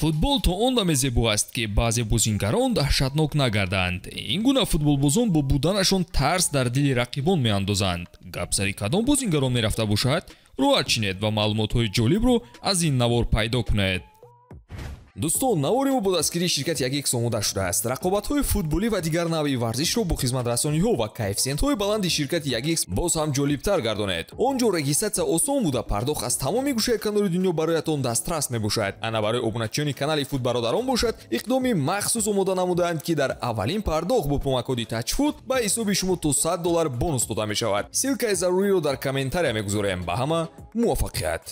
футбол то ондаме зебо аст ки баъзе бозингарон даҳшатнок нагарданд ин гуна футболбозон бо буданашон тарс дар дили рақибон меандозанд гапсари кадом бозингарон мерафта бошад роҳат чинед ва маълумотҳои ҷолибро аз ин навор пайдо кунед дӯстон навориму буд аз кири ширкати ягек омода шудааст рақобатҳои футболӣ ва дигар навъи варзишро бо хизматрасониҳо ва коэффициентҳои баланди ширкати ягек боз ҳам ҷолибтар гардонед он ҷо регистратсия осон буда пардохт аз тамоми гӯшаи канори дунё бароятон дастрас мебошад ана барои обуначиёни канали футбародарон бошад иқдоми махсус омода намудаанд ки дар аввалин пардохт бо кӯмаккоди тачфуд ба ҳисоби шумо то 100 доллар бонус дода мешавад силкаи заруриро дар комментария мегузорем ба ҳама муваффақият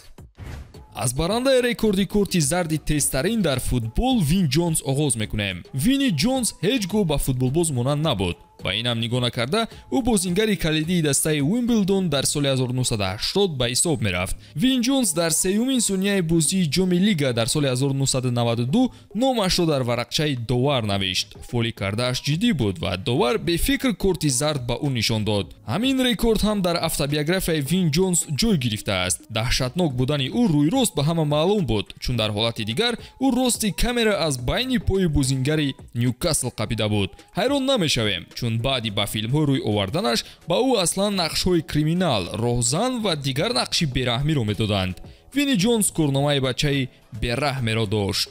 аз барандаи рекорди курти зарди тезтарин дар футбол вин ҷонс оғоз мекунем вини ҷонс ҳеҷ гоҳ ба футболбоз монанд набуд ба инам нигоҳ накарда ӯ бозингари калидии дастаи уимблдон дар соли 1980 ба ҳисоб мерафт вин ҷонс дар сеюмин сунияи бозии ҷоми лига дар соли 1992 номашро дар варақчаи довар навишт фоли кардааш ҷиддӣ буд ва довар бефикр корти зард ба ӯ нишон дод ҳамин рекорд ҳам дар автобиографияи вин ҷонс ҷой гирифтааст даҳшатнок будани ӯ рӯйрост ба ҳама маълум буд чун дар ҳолати дигар ӯ рости камера аз байни пои бозингари ньюкасл қабида буд ҳайрон намешавем чун афзун баъди ба филмҳо рӯй оварданаш ба ӯ аслан нақшҳои криминал роҳзан ва дигар нақши бераҳмиро медоданд вини ҷонс корномаи бачаи бераҳмеро дошт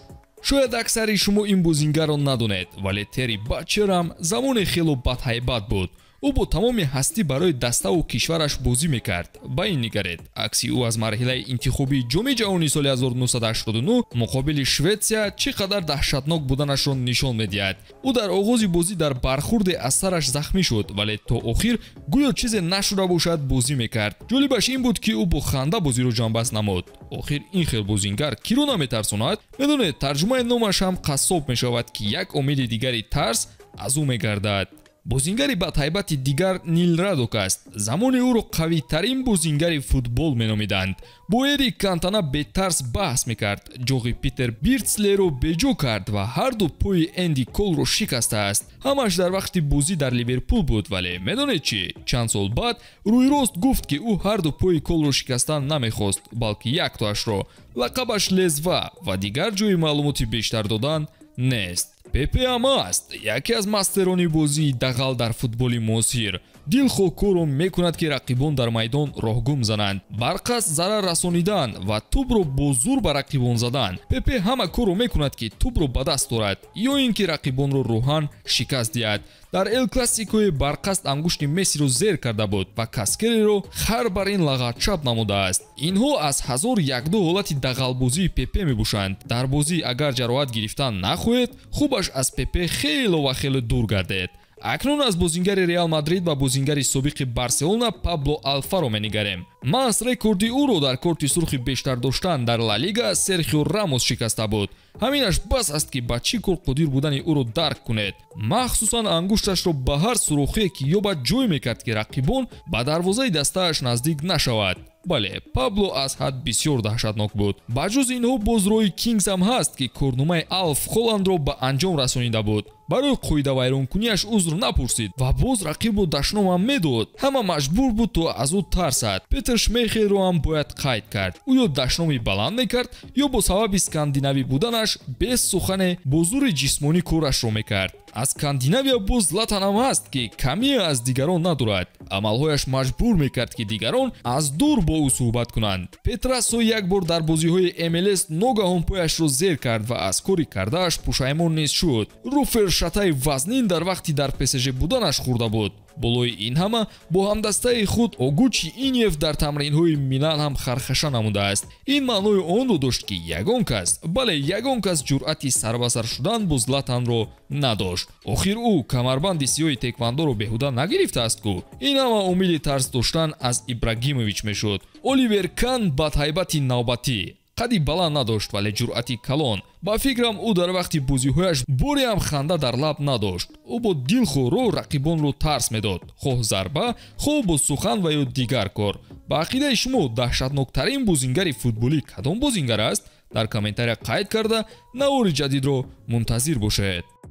шояд аксари шумо ин бозингарро надонед вале тери батчерам замоне хело бадҳайбат буд ӯ бо тамоми ҳастӣ барои даставу кишвараш бозӣ мекард баин нигаред акси ӯ аз марҳилаи интихобии ҷоми ҷаҳони соли 1989 муқобили шветсия чӣ қадар даҳшатнок буданашро нишон медиҳад ӯ дар оғози бозӣ дар бархурде аз сараш захмӣ шуд вале то охир гӯё чизе нашуда бошад бозӣ мекард ҷолибаш ин буд ки ӯ бо ханда бозиро ҷанбаст намуд охир ин хел бозингар киро наметарсонад медонед тарҷумаи номаш ҳам қассоб мешавад ки як омили дигари тарс аз ӯ мегардад бозингари батайбати дигар нил радок аст замони ӯро қавитарин бозингари футбол меномиданд бо эрик кантана бетарс баҳс мекард ҷоғи питер биртслеро беҷо кард ва ҳар ду пои энди колро шикастааст ҳамаш дар вақти бозӣ дар ливерпул буд вале медонед чӣ чанд сол баъд рӯйрост гуфт ки ӯ ҳар ду пои колро шикастан намехост балки яктоашро лақабаш лезва ва дигар ҷои маълумоти бештар додан нест пепе ҳам аст яке аз мастерони бозии дағал дар футболи муосир дилхокорум мекунад ки рақибон дар майдон роҳгум зананд барқас зарар расонидан ва тӯбро бо зур ба рақибон задан пепе ҳама корро мекунад ки тӯбро ба даст дорад ё ин ки рақибонро рӯҳан шикаст диҳад дар эл-классикои барқаст ангушти месиро зер карда буд ва каскелеро хар бар ин лағат чап намудааст инҳо аз 1ду ҳолати дағалбозии пепе мебошанд дар бозӣ агар ҷароҳат гирифтан нахоҳед хубаш аз пепе хело ва хело дур гардед акнун аз бозингари реал мадрид ва бозингари собиқи барселона пабло алфаро менигарем манс рекорди ӯро дар корти сурхи бештар доштан дар лалига серхио рамос шикаста буд ҳаминаш бас аст ки ба чӣ кор қодир будани ӯро дарк кунед махсусан ангушташро ба ҳар сурохие ки ё ба ҷой мекард ки рақибон ба дарвозаи дастааш наздик нашавад бале пабло аз ҳад бисёр даҳшатнок буд ба ҷуз инҳо боз рои кингс ҳам ҳаст ки корнумаи алф холандро ба анҷом расонида буд барои қоидавайронкуниаш узр напурсид ва боз рақибу дашномам медод ҳама маҷбур буд то аз ӯ тарсад петер шмейхелро ҳам бояд қайд кард ӯ ё дашноми баланд мекард ё бо сабаби скандинавӣ буданаш без сухане бо зури ҷисмонӣ корашро мекард аз скандинавия боз златанам ҳаст ки камие аз дигарон надорад амалҳояш маҷбур мекард ки дигарон аз дур бо ӯ суҳбат кунанд петрасо як бор дар бозиҳои млс ногаҳон пояшро зер кард ва аз кори кардааш пушаймон низ шуд руфер шатаи вазнин дар вақти дар псж буданаш хӯрда буд болои ин ҳама бо ҳамдастаи худ огучи иниев дар тамринҳои милан ҳам хархаша намудааст ин маънои онро дошт ки ягон кас бале ягон кас ҷуръати сарбасар шудан бо златанро надошт охир ӯ камарбанди сиёи теквандоро беҳуда нагирифтааст ку ин ҳама умеди тарс доштан аз ибрагимович мешуд оливер кан бадҳайбати навбатӣ қади баланд надошт вале ҷуръати калон ба фикрам ӯ дар вақти бузиҳояш бореам ханда дар лаб надошт ӯ бо дилхӯру рақибонро тарс медод хоҳ зарба хоҳ бо сухан ва ё дигар кор ба ақидаи шумо даҳшатноктарин бозингари футболӣ кадом бозингар аст дар комментария қайд карда навори ҷадидро мунтазир бошед